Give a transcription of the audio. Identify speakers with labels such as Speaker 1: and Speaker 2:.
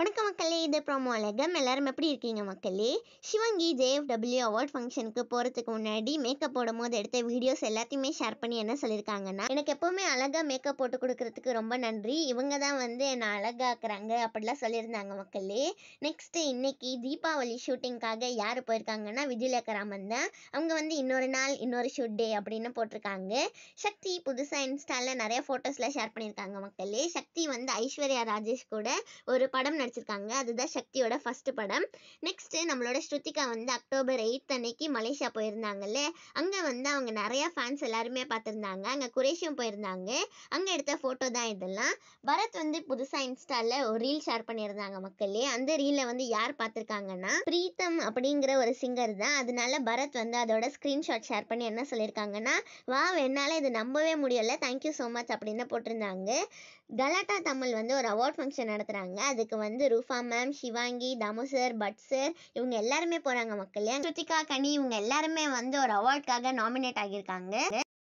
Speaker 1: வணக்கம் மக்களே இது ப்ரோமோ அழகம் எல்லாரும் எப்படி இருக்கீங்க மக்களே சிவங்கி ஜேஎஃப் டபிள்யூ அவார்ட் ஃபங்க்ஷனுக்கு போகிறதுக்கு முன்னாடி மேக்கப் போடும் போது எடுத்த வீடியோஸ் எல்லாத்தையுமே ஷேர் பண்ணி என்ன சொல்லியிருக்காங்கன்னா எனக்கு எப்போவுமே அழகாக மேக்கப் போட்டு கொடுக்கறதுக்கு ரொம்ப நன்றி இவங்க தான் வந்து என்னை அழகாக்குறாங்க அப்படிலாம் சொல்லியிருந்தாங்க மக்களே நெக்ஸ்ட்டு இன்னைக்கு தீபாவளி ஷூட்டிங்க்காக யார் போயிருக்காங்கன்னா விஜயலகராமன் தான் அவங்க வந்து இன்னொரு நாள் இன்னொரு ஷூட் டே அப்படின்னு போட்டிருக்காங்க சக்தி புதுசாக இன்ஸ்டாவில் நிறைய ஃபோட்டோஸ்லாம் ஷேர் பண்ணியிருக்காங்க மக்களே சக்தி வந்து ஐஸ்வர்யா ராஜேஷ் கூட ஒரு படம் நடிச்சிருக்காங்க அதுதான் சக்தியோட ஃபர்ஸ்ட் படம் நெக்ஸ்ட் நம்மளோட ஸ்ருத்திகா வந்து அக்டோபர் எயித் அன்னைக்கு மலேசியா போயிருந்தாங்கல்ல அங்க வந்து அவங்க நிறைய ஃபேன்ஸ் எல்லாருமே பார்த்துருந்தாங்க அங்க குரேஷியம் போயிருந்தாங்க அங்க எடுத்த போட்டோ தான் இதெல்லாம் பரத் வந்து புதுசா இன்ஸ்டால ஒரு ரீல் ஷேர் பண்ணியிருந்தாங்க மக்களே அந்த ரீல வந்து யார் பார்த்துருக்காங்கன்னா பிரீத்தம் அப்படிங்கிற ஒரு சிங்கர் தான் அதனால பரத் வந்து அதோட ஸ்கிரீன்ஷாட் ஷேர் பண்ணி என்ன சொல்லியிருக்காங்கன்னா வா என்னால் இது நம்பவே முடியல தேங்க்யூ ஸோ மச் அப்படின்னு போட்டிருந்தாங்க கலாட்டா தமிழ் வந்து ஒரு அவார்ட் ஃபங்க்ஷன் நடத்துகிறாங்க அதுக்கு வந்து வந்து Rufa ma'am Sivaangi Dhamu sir but sir இவங்க எல்லாருமே போறாங்க மக்கள் ஸ்ருதிகா கனி இவங்க எல்லாருமே வந்து ஒரு அவார்டுக்காக நாமினேட் ஆகியிருக்காங்க